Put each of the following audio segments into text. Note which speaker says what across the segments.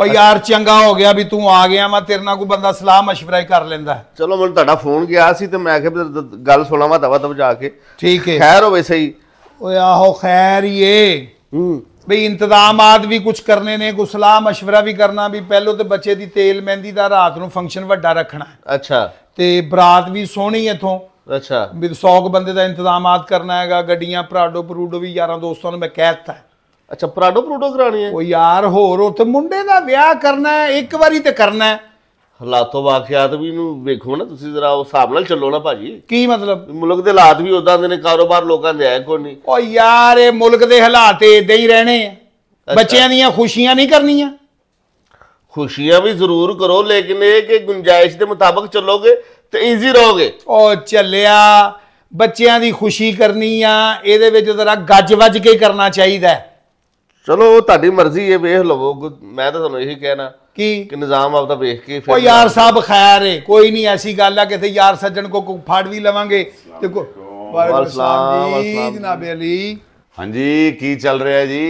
Speaker 1: ਓ ਯਾਰ ਚੰਗਾ ਹੋ ਗਿਆ ਵੀ ਤੂੰ ਆ ਗਿਆ ਮੈਂ ਤੇਰੇ ਨਾਲ ਕੋਈ ਬੰਦਾ ਸਲਾਹ مشورہ ਹੀ ਕਰ ਲੈਂਦਾ
Speaker 2: ਚਲੋ ਮੈਨੂੰ ਤੁਹਾਡਾ ਫੋਨ ਗਿਆ ਸੀ ਤੇ ਮੈਂ ਕਿਹਾ ਗੱਲ ਸੁਣਾਵਾ ਦਵਾ ਤਵ ਜਾ ਕੇ ਠੀਕ ਹੈ ਖੈਰ ਹੋਵੇ ਸਹੀ ਓਏ ਆਹੋ ਖੈਰ ਹੀ ਏ ਹੂੰ ਬਈ ਇੰਤਜ਼ਾਮਾਤ ਵੀ ਕੁਝ ਕਰਨੇ ਨੇ ਕੋਈ ਸਲਾਹ مشورہ
Speaker 1: ਵੀ ਕਰਨਾ ਵੀ ਪਹਿਲੋ ਤੇ ਬੱਚੇ ਦੀ ਤੇਲ ਮਹਿੰਦੀ ਦਾ ਰਾਤ ਨੂੰ ਫੰਕਸ਼ਨ ਵੱਡਾ ਰੱਖਣਾ ਅੱਛਾ ਤੇ ਬਰਾਤ ਵੀ ਸੋਹਣੀ ਇਥੋਂ ਅੱਛਾ ਵੀ 100 ਬੰਦੇ ਦਾ ਇੰਤਜ਼ਾਮਾਤ ਕਰਨਾ ਹੈਗਾ ਗੱਡੀਆਂ ਪਰਾਡੋ ਪਰੂਡੋ ਵੀ ਯਾਰਾਂ ਦੋਸਤਾਂ ਨੂੰ ਮੈਂ ਕਹਿ ਦਿੱਤਾ ਅੱਛਾ ਪ੍ਰਾਡੋ ਪ੍ਰੂਡੋ ਕਰਾਣੀ ਹੈ ਉਹ ਯਾਰ ਹੋਰ ਉੱਥੇ ਮੁੰਡੇ ਦਾ ਵਿਆਹ ਕਰਨਾ ਹੈ ਇੱਕ ਵਾਰੀ ਤੇ ਕਰਨਾ ਹੈ
Speaker 2: ਹਾਲਾਤੋਂ ਵਾਕਿਆਤ ਵੀ ਨੂੰ ਵੇਖੋ ਨਾ ਤੁਸੀਂ ਜ਼ਰਾ ਉਹ ਹਿਸਾਬ ਨਾਲ ਚੱਲੋ ਨਾ ਭਾਜੀ ਕੀ ਮਤਲਬ ਮੁਲਕ ਦੇ ਹਾਲਾਤ ਵੀ ਉਦਾਂ ਦੇ ਨੇ ਕਾਰੋਬਾਰ ਲੋਕਾਂ ਦੇ ਆਏ ਕੋਈ ਨਹੀਂ ਉਹ ਯਾਰ ਇਹ ਮੁਲਕ ਦੇ ਹਾਲਾਤ ਇਦਾਂ ਹੀ ਰਹਿਣੇ ਆ ਬੱਚਿਆਂ ਦੀਆਂ ਖੁਸ਼ੀਆਂ ਨਹੀਂ ਕਰਨੀਆਂ ਖੁਸ਼ੀਆਂ ਵੀ ਜ਼ਰੂਰ ਕਰੋ ਲੇਕਿਨ ਇਹ ਕਿ ਗੁੰਜਾਇਸ਼ ਦੇ ਮੁਤਾਬਕ ਚੱਲੋਗੇ ਤੇ ਈਜ਼ੀ ਰਹੋਗੇ ਉਹ ਚੱਲਿਆ ਬੱਚਿਆਂ ਦੀ ਖੁਸ਼ੀ ਕਰਨੀ ਆ ਇਹਦੇ ਵਿੱਚ ਜ਼ਰਾ
Speaker 1: ਗੱਜ ਵੱਜ ਕੇ ਕਰਨਾ ਚਾਹੀਦਾ ਹੈ
Speaker 2: ਚਲੋ ਉਹ ਤੁਹਾਡੀ ਮਰਜ਼ੀ ਹੈ ਵੇਖ ਲਵੋ ਮੈਂ ਤਾਂ ਤੁਹਾਨੂੰ ਇਹੀ ਕਹਿਣਾ ਕੀ ਕਿ ਨਿਜ਼ਾਮ ਆਪਦਾ ਵੇਖ ਕੇ ਫਿਰ ਉਹ ਯਾਰ ਸਾਹਿਬ ਖੈਰ ਹੈ ਕੋਈ ਨਹੀਂ ਐਸੀ ਗੱਲ ਆ ਕਿਤੇ
Speaker 1: ਯਾਰ ਸੱਜਣ ਕੋ ਫਾੜ ਵੀ ਲਵਾਂਗੇ ਤੇ ਕੋ ਵਾਲਸਲਾਮ ਜਨਾਬ ਅਲੀ
Speaker 3: ਹਾਂਜੀ ਕੀ ਚੱਲ ਰਿਹਾ ਜੀ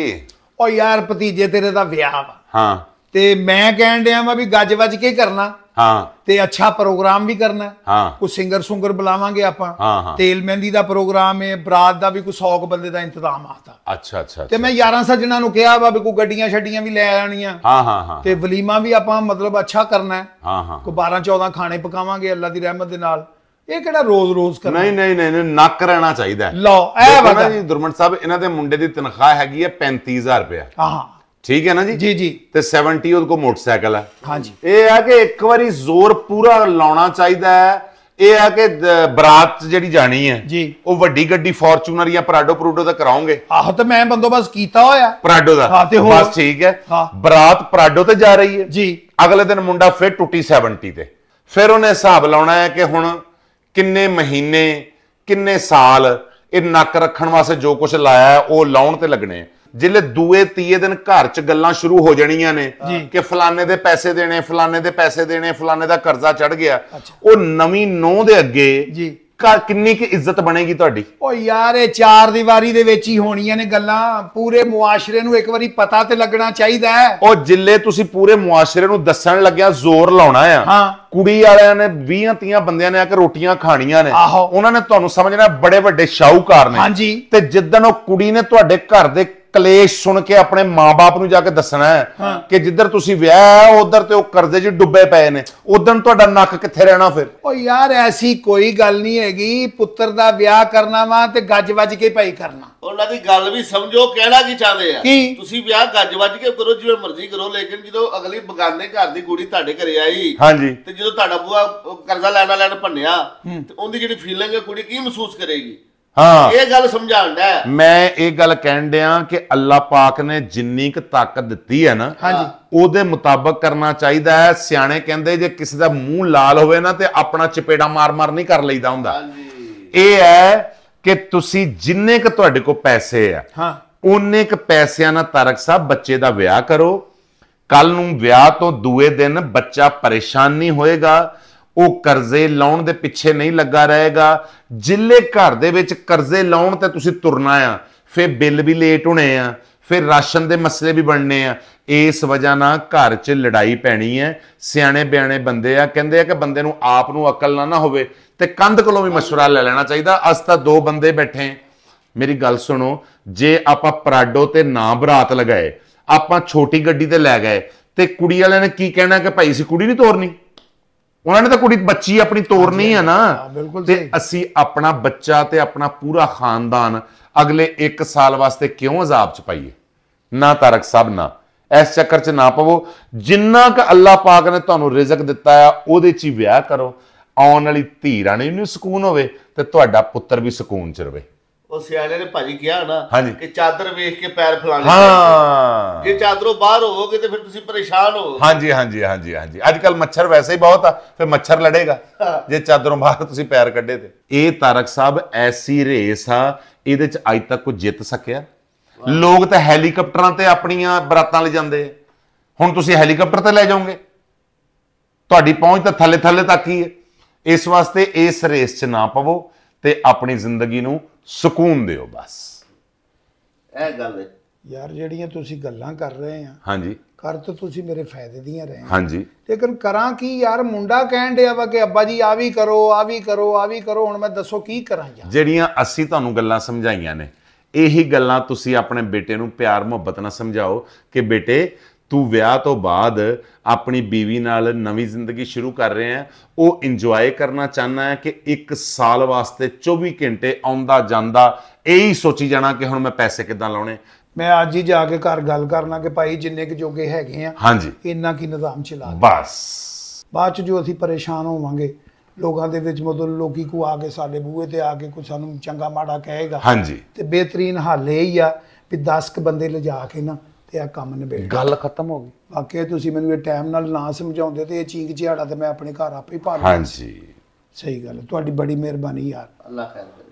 Speaker 1: ਉਹ ਯਾਰ ਭਤੀਜੇ ਤੇਰੇ ਦਾ ਵਿਆਹ ਵਾ ਹਾਂ ਤੇ ਮੈਂ ਕਹਿਣ ਡਿਆ ਵਾ ਵੀ ਗੱਜ ਵੱਜ ਕੇ ਕਰਨਾ ਹਾਂ ਤੇ ਅੱਛਾ ਪ੍ਰੋਗਰਾਮ ਵੀ ਕਰਨਾ ਹਾਂ ਕੋ ਸਿੰਗਰ ਸੁੰਗਰ ਬੁਲਾਵਾਂਗੇ ਆਪਾਂ ਤੇਲ ਮਹਿੰਦੀ ਦਾ ਪ੍ਰੋਗਰਾਮ ਹੈ ਬਰਾਤ ਦਾ ਵੀ ਕੋ ਸੌਕ ਬੰਦੇ ਦਾ ਇੰਤਜ਼ਾਮ ਆਤਾ
Speaker 3: ਅੱਛਾ ਅੱਛਾ ਤੇ ਮੈਂ
Speaker 1: 11 ਸੱਜਣਾ ਨੂੰ ਕਿਹਾ ਵਾ ਵੀ ਕੋਈ ਗੱਡੀਆਂ ਛੱਡੀਆਂ ਵੀ ਲੈ ਆਣੀਆਂ
Speaker 3: ਹਾਂ ਹਾਂ ਹਾਂ ਤੇ
Speaker 1: ਵਲੀਮਾ ਵੀ ਆਪਾਂ ਮਤਲਬ ਅੱਛਾ ਕਰਨਾ ਹਾਂ ਹਾਂ ਕੋ 12 14 ਖਾਣੇ ਪਕਾਵਾਂਗੇ ਅੱਲਾ ਦੀ ਰਹਿਮਤ ਦੇ ਨਾਲ ਇਹ ਕਿਹੜਾ ਰੋਜ਼-ਰੋਜ਼ ਕਰਨਾ ਨਹੀਂ
Speaker 3: ਨਹੀਂ ਨਹੀਂ ਨੱਕ ਰਹਿਣਾ ਚਾਹੀਦਾ ਲਓ ਇਹ ਵਗਾ ਜੀ ਦੁਰਮਨ ਸਾਹਿਬ ਇਹਨਾਂ ਦੇ ਮੁੰਡੇ ਦੀ ਤਨਖਾਹ ਹੈਗੀ ਹੈ 35000 ਰੁਪਏ ਹਾਂ ਠੀਕ ਹੈ ਨਾ ਜੀ ਜੀ ਜੀ ਤੇ 70 ਉਹਦੇ ਕੋ ਮੋਟਰਸਾਈਕਲ ਹੈ ਹਾਂਜੀ ਇਹ ਆ ਕਿ ਇੱਕ ਵਾਰੀ ਜ਼ੋਰ ਪੂਰਾ ਲਾਉਣਾ ਚਾਹੀਦਾ ਹੈ ਇਹ ਆ ਕਿ ਬਰਾਤ ਜਿਹੜੀ ਜਾਣੀ ਹੈ ਜੀ ਉਹ ਵੱਡੀ ਗੱਡੀ ਫੋਰਚੂਨਰ ਜਾਂ ਪ੍ਰਾਡੋ ਪ੍ਰੂਡੋ ਦਾ ਕਰਾਉਂਗੇ ਆਹ
Speaker 1: ਤਾਂ ਮੈਂ ਬੰਦੋਬਸਤ ਕੀਤਾ ਹੋਇਆ
Speaker 3: ਪ੍ਰਾਡੋ ਦਾ ਹਾਂ ਤੇ ਹੋਰ ਬਸ ਠੀਕ ਹੈ ਬਰਾਤ ਪ੍ਰਾਡੋ ਤੇ ਜਾ ਰਹੀ ਹੈ ਜੀ ਅਗਲੇ ਦਿਨ ਮੁੰਡਾ ਫਿਰ ਟੁੱਟੀ 70 ਤੇ ਫਿਰ ਉਹਨੇ ਹਿਸਾਬ ਲਾਉਣਾ ਹੈ ਕਿ ਹੁਣ ਕਿੰਨੇ ਮਹੀਨੇ ਕਿੰਨੇ ਸਾਲ ਇਹ ਨੱਕ ਰੱਖਣ ਵਾਸਤੇ ਜੋ ਕੁਝ ਲਾਇਆ ਉਹ ਲਾਉਣ ਤੇ ਲੱਗਣੇ ਜਿਲੇ ਦੂਏ ਤੀਏ ਦਿਨ ਘਰ 'ਚ ਗੱਲਾਂ ਸ਼ੁਰੂ ਹੋ ਜਾਣੀਆਂ ਨੇ ਕਿ ਫਲਾਣੇ ਦੇ ਪੈਸੇ ਦੇਣੇ ਫਲਾਣੇ ਦੇ ਪੈਸੇ ਦੇਣੇ ਫਲਾਣੇ ਦਾ ਕਰਜ਼ਾ ਚੜ ਗਿਆ ਉਹ ਨਵੀਂ ਨੋਂ ਦੇ ਅੱਗੇ ਜੀ ਕਿੰਨੀ ਕਿ ਇੱਜ਼ਤ ਬਣੇਗੀ ਤੁਹਾਡੀ ਉਹ
Speaker 1: ਯਾਰ ਇਹ ਚਾਰ ਦੀਵਾਰੀ ਦੇ ਵਿੱਚ ਹੀ ਹੋਣੀਆਂ ਨੇ ਗੱਲਾਂ ਪੂਰੇ ਮੁਆਸ਼ਰੇ ਨੂੰ ਇੱਕ ਵਾਰੀ ਪਤਾ ਤੇ ਲੱਗਣਾ ਚਾਹੀਦਾ ਹੈ ਉਹ ਜਿੱਲੇ ਤੁਸੀਂ
Speaker 3: ਪੂਰੇ ਮੁਆਸ਼ਰੇ ਨੂੰ ਦੱਸਣ ਲੱਗਿਆ ਜ਼ੋਰ ਲਾਉਣਾ ਆ ਹਾਂ
Speaker 1: ਕੁੜੀ ਵਾਲਿਆਂ ਨੇ 20 30 ਬੰਦਿਆਂ ਨੇ ਆ ਕੇ
Speaker 3: ਰੋਟੀਆਂ ਖਾਣੀਆਂ ਨੇ ਉਹਨਾਂ ਨੇ ਤੁਹਾਨੂੰ ਸਮਝਣਾ ਬੜੇ ਵੱਡੇ ਸ਼ਾਹੂਕਾਰ ਨੇ ਹਾਂਜੀ ਤੇ ਜਿੱਦਣ ਉਹ ਕੁੜੀ ਨੇ ਤੁਹਾਡੇ ਘਰ ਦੇ ਕਲੇਸ਼ ਸੁਣ ਕੇ ਆਪਣੇ ਮਾਪੇ ਨੂੰ ਜਾ ਕੇ ਦੱਸਣਾ ਹੈ ਕਿ ਜਿੱਧਰ ਤੁਸੀਂ ਵਿਆਹ ਉਧਰ ਤੇ ਉਹ ਕਰਜ਼ੇ 'ਚ ਡੁੱਬੇ ਪਏ ਨੇ ਉਦੋਂ ਤੁਹਾਡਾ ਨੱਕ ਕਿੱਥੇ ਰਹਿਣਾ ਫਿਰ
Speaker 1: ਉਹ ਯਾਰ ਐਸੀ ਕੋਈ ਗੱਲ ਨਹੀਂ ਹੈਗੀ ਪੁੱਤਰ ਦਾ ਵਿਆਹ ਕਰਨਾ ਵਾ ਤੇ ਗੱਜ ਵੱਜ ਕੇ ਭਾਈ ਕਰਨਾ
Speaker 2: ਉਹਨਾਂ ਦੀ ਗੱਲ ਵੀ ਸਮਝੋ ਕਹਿਣਾ ਕੀ ਚਾਹਦੇ ਆ ਤੁਸੀਂ ਵਿਆਹ ਗੱਜ ਵੱਜ ਕੇ ਕਰੋ ਜਿਵੇਂ ਮਰਜ਼ੀ ਕਰੋ ਲੇਕਿਨ ਜਦੋਂ ਅਗਲੀ ਬਗਾਨੇ ਘਰ ਦੀ ਕੁੜੀ ਤੁਹਾਡੇ ਘਰੇ ਆਈ ਹਾਂਜੀ ਤੇ ਜਦੋਂ ਤੁਹਾਡਾ ਬੂਆ ਕਰਜ਼ਾ ਲੈਣਾ ਲੈਣ ਭੰਨਿਆ ਤੇ ਉਹਦੀ ਜਿਹੜੀ ਫੀਲਿੰਗ ਹੈ ਕੁੜੀ ਕੀ ਮਹਿਸੂਸ ਕਰੇਗੀ ਹਾਂ ਇਹ ਗੱਲ ਸਮਝਾਉਂਦਾ
Speaker 3: ਮੈਂ ਇਹ ਗੱਲ ਕਹਿਣ ਦਿਆਂ ਕਿ ਅੱਲਾਹ ਪਾਕ ਨੇ ਜਿੰਨੀ ਕੁ ਤਾਕਤ ਦਿੱਤੀ ਹੈ ਨਾ ਹਾਂਜੀ ਉਹਦੇ ਮੁਤਾਬਕ ਕਰਨਾ ਚਾਹੀਦਾ ਹੈ ਸਿਆਣੇ ਕਹਿੰਦੇ ਜੇ ਕਿਸੇ ਦਾ ਮੂੰਹ ਲਾਲ ਹੋਵੇ ਨਾ ਤੇ ਆਪਣਾ ਚਪੇੜਾ ਮਾਰ-ਮਾਰ ਨਹੀਂ ਕਰ ਲਈਦਾ ਹੁੰਦਾ ਇਹ ਹੈ ਕਿ ਤੁਸੀਂ ਜਿੰਨੇ ਕੁ ਤੁਹਾਡੇ ਕੋਲ ਪੈਸੇ ਆ ਹਾਂ ਉਹਨੇ ਕੁ ਪੈਸਿਆਂ ਨਾਲ ਤਾਰਕ ਸਾਹਿਬ ਬੱਚੇ ਦਾ ਵਿਆਹ ਕਰੋ ਕੱਲ ਨੂੰ ਵਿਆਹ ਤੋਂ ਦੂਏ ਦਿਨ ਬੱਚਾ ਪਰੇਸ਼ਾਨ ਨਹੀਂ ਹੋਏਗਾ ਉਹ ਕਰਜ਼ੇ ਲਾਉਣ ਦੇ ਪਿੱਛੇ ਨਹੀਂ ਲੱਗਾ ਰਹੇਗਾ ਜਿੱਲੇ ਘਰ ਦੇ ਵਿੱਚ ਕਰਜ਼ੇ ਲਾਉਣ ਤੇ ਤੁਸੀਂ ਤੁਰਨਾ ਆ ਫਿਰ ਬਿੱਲ ਵੀ ਲੇਟ ਹੋਣੇ ਆ ਫਿਰ ਰਾਸ਼ਨ ਦੇ ਮਸਲੇ ਵੀ ਬਣਨੇ ਆ ਇਸ ਵਜ੍ਹਾ ਨਾਲ ਘਰ 'ਚ ਲੜਾਈ ਪੈਣੀ ਹੈ ਸਿਆਣੇ ਬਿਆਣੇ ਬੰਦੇ ਆ ਕਹਿੰਦੇ ਆ ਕਿ ਬੰਦੇ ਨੂੰ ਆਪ ਨੂੰ ਅਕਲ ਨਾ ਨਾ ਹੋਵੇ ਤੇ ਕੰਧ ਕੋਲੋਂ ਵੀ مشورہ ਲੈ ਲੈਣਾ ਚਾਹੀਦਾ ਅਸ ਤਾਂ ਦੋ ਬੰਦੇ ਬੈਠੇ ਮੇਰੀ ਗੱਲ ਸੁਣੋ ਜੇ ਆਪਾਂ ਪਰਾਡੋ ਤੇ ਨਾ ਬਰਾਤ ਲਗਾਏ ਆਪਾਂ ਛੋਟੀ ਗੱਡੀ ਤੇ ਲੈ ਗਏ ਤੇ ਕੁੜੀ ਵਾਲਿਆਂ ਨੇ ਕੀ ਕਹਿਣਾ ਕਿ ਭਾਈ ਸੀ ਕੁੜੀ ਨਹੀਂ ਤੋਰਨੀ ਉਹਨਾਂ ਨੇ ਤਾਂ ਕੁੜੀ ਬੱਚੀ ਆਪਣੀ ਤੋਰਨੀ ਆ ਨਾ ਤੇ ਅਸੀਂ ਆਪਣਾ ਬੱਚਾ ਤੇ ਆਪਣਾ ਪੂਰਾ ਖਾਨਦਾਨ ਅਗਲੇ 1 ਸਾਲ ਵਾਸਤੇ ਕਿਉਂ ਅਜ਼ਾਬ ਚ ਪਾਈਏ ਨਾ ਤਾਰਕ ਸਾਹਿਬ ਨਾ ਇਸ ਚੱਕਰ 'ਚ ਨਾ ਪਵੋ ਜਿੰਨਾ ਕ ਅੱਲਾ ਪਾਕ ਨੇ ਤੁਹਾਨੂੰ ਰਿਜ਼ਕ ਦਿੱਤਾ ਆ ਉਹਦੇ 'ਚ ਹੀ ਵਿਆਹ ਕਰੋ ਆਉਣ ਵਾਲੀ ਧੀ ਰਾਣੀ ਨੂੰ ਸਕੂਨ ਹੋਵੇ ਤੇ ਤੁਹਾਡਾ ਪੁੱਤਰ ਵੀ ਸਕੂਨ 'ਚ ਰਵੇ
Speaker 2: ਉਹ ਸਿਆਣੇ ਨੇ ਭਾਜੀ ਕਿਹਾ ਨਾ ਕਿ ਚਾਦਰ ਵੇਖ ਕੇ ਪੈਰ ਫਲਾਣੇ ਹਾਂ ਜੇ ਚਾਦਰੋਂ ਬਾਹਰ ਹੋਵੋਗੇ ਤੇ ਫਿਰ ਤੁਸੀਂ ਪਰੇਸ਼ਾਨ ਹੋ
Speaker 3: ਹਾਂਜੀ ਹਾਂਜੀ ਹਾਂਜੀ ਹਾਂਜੀ ਅੱਜ ਕੱਲ ਮੱਛਰ ਵੈਸੇ ਹੀ ਬਹੁਤ ਆ ਫਿਰ ਮੱਛਰ ਲੜੇਗਾ ਜੇ ਚਾਦਰੋਂ ਬਾਹਰ ਤੁਸੀਂ ਪੈਰ ਕੱਢੇ ਤੇ ਇਹ ਤਾਰਕ ਸਾਹਿਬ ਐਸੀ ਰੇਸ ਆ ਇਹਦੇ ਚ ਅੱਜ ਤੱਕ ਕੋਈ ਜਿੱਤ ਸਕਿਆ ਲੋਕ ਤਾਂ ਹੈਲੀਕਾਪਟਰਾਂ ਤੇ ਆਪਣੀਆਂ ਬਰਾਤਾਂ ਲੈ ਜਾਂਦੇ ਹੁਣ ਤੁਸੀਂ ਹੈਲੀਕਾਪਟਰ ਤੇ ਲੈ ਜਾਓਗੇ ਤੁਹਾਡੀ ਪਹੁੰਚ ਤਾਂ ਥੱਲੇ ਥੱਲੇ ਤੱਕ ਹੀ ਹੈ ਇਸ ਵਾਸਤੇ ਇਸ ਰੇਸ 'ਚ ਨਾ ਪਵੋ ਤੇ ਆਪਣੀ ਜ਼ਿੰਦਗੀ ਨੂੰ ਸਕੂਨ ਦਿਓ ਬਸ
Speaker 2: ਇਹ ਗੱਲ ਹੈ
Speaker 1: ਯਾਰ ਜਿਹੜੀਆਂ ਤੁਸੀਂ ਗੱਲਾਂ ਕਰ ਰਹੇ ਆ ਹਾਂਜੀ ਕਰ ਤਾਂ ਤੁਸੀਂ ਮੇਰੇ ਫਾਇਦੇ ਦੀਆਂ ਰਹੇ ਹਾਂਜੀ ਲੇਕਿਨ ਕਰਾਂ ਕੀ ਯਾਰ ਮੁੰਡਾ ਕਹਿਣ ਡਿਆ ਵਾ ਕਿ ਅੱਬਾ ਜੀ ਆ ਵੀ ਕਰੋ ਆ ਵੀ ਕਰੋ ਆ ਵੀ ਕਰੋ ਹੁਣ ਮੈਂ ਦੱਸੋ ਕੀ ਕਰਾਂ
Speaker 3: ਯਾਰ ਜਿਹੜੀਆਂ ਅਸੀਂ ਤੁਹਾਨੂੰ ਗੱਲਾਂ ਸਮਝਾਈਆਂ ਨੇ ਇਹੀ ਗੱਲਾਂ ਤੁਸੀਂ ਆਪਣੇ ਬੇਟੇ ਨੂੰ ਪਿਆਰ ਮੁਹੱਬਤ ਨਾਲ ਸਮਝਾਓ ਕਿ ਬੇਟੇ ਤੂੰ ਵਿਆਹ ਤੋਂ ਬਾਅਦ ਆਪਣੀ ਬੀਵੀ ਨਾਲ ਨਵੀਂ ਜ਼ਿੰਦਗੀ ਸ਼ੁਰੂ ਕਰ ਰਿਹਾ ਹੈ ਉਹ ਇੰਜੋਏ ਕਰਨਾ ਚਾਹਨਾ ਹੈ ਕਿ ਇੱਕ ਸਾਲ ਵਾਸਤੇ 24 ਘੰਟੇ ਆਉਂਦਾ ਜਾਂਦਾ ਇਹੀ ਸੋਚੀ ਜਾਣਾ ਕਿ ਹੁਣ ਮੈਂ ਪੈਸੇ ਕਿੱਦਾਂ ਲਾਉਣੇ
Speaker 1: ਮੈਂ ਅੱਜ ਹੀ ਜਾ ਕੇ ਘਰ ਗੱਲ ਕਰਨਾ ਕਿ ਭਾਈ ਜਿੰਨੇ ਕਿ ਜੋਗੇ ਹੈਗੇ ਆ ਹਾਂਜੀ ਇੰਨਾ ਕੀ ਨਿਜ਼ਾਮ ਚਲਾ ਦੇ ਬਸ ਬਾਅਦ ਚ ਜੋ ਅਸੀਂ ਪਰੇਸ਼ਾਨ ਹੋਵਾਂਗੇ ਲੋਕਾਂ ਦੇ ਵਿੱਚ ਮਦਦ ਲੋਕੀ ਕੋ ਆ ਕੇ ਸਾਡੇ ਬੂਹੇ ਤੇ ਆ ਕੇ ਕੋਈ ਸਾਨੂੰ ਚੰਗਾ ਮਾੜਾ ਕਹੇਗਾ ਹਾਂਜੀ ਤੇ ਬਿਹਤਰੀਨ ਹੱਲ ਇਹ ਹੀ ਆ ਵੀ 10 ਕ ਬੰਦੇ ਲਿਜਾ ਕੇ ਨਾ ਤੇ ਆ ਕੰਮ ਨਿਬੇੜ ਗੱਲ ਖਤਮ ਹੋ ਗਈ ਵਾਕਿਆ ਤੁਸੀਂ ਮੈਨੂੰ ਇਹ ਟਾਈਮ ਨਾਲ ਨਾ ਸਮਝਾਉਂਦੇ ਤੇ ਇਹ ਚੀਂਕ ਝਿਆੜਾ ਤੇ ਮੈਂ ਆਪਣੇ ਘਰ ਆਪੇ ਹੀ ਭਾਲ
Speaker 2: ਹਾਂਜੀ
Speaker 1: ਸਹੀ ਗੱਲ ਹੈ, ਤੁਹਾਡੀ ਬੜੀ ਮਿਹਰਬਾਨੀ ਯਾਰ
Speaker 2: ਅੱਲਾ ਖੈਰ ਕਰੇ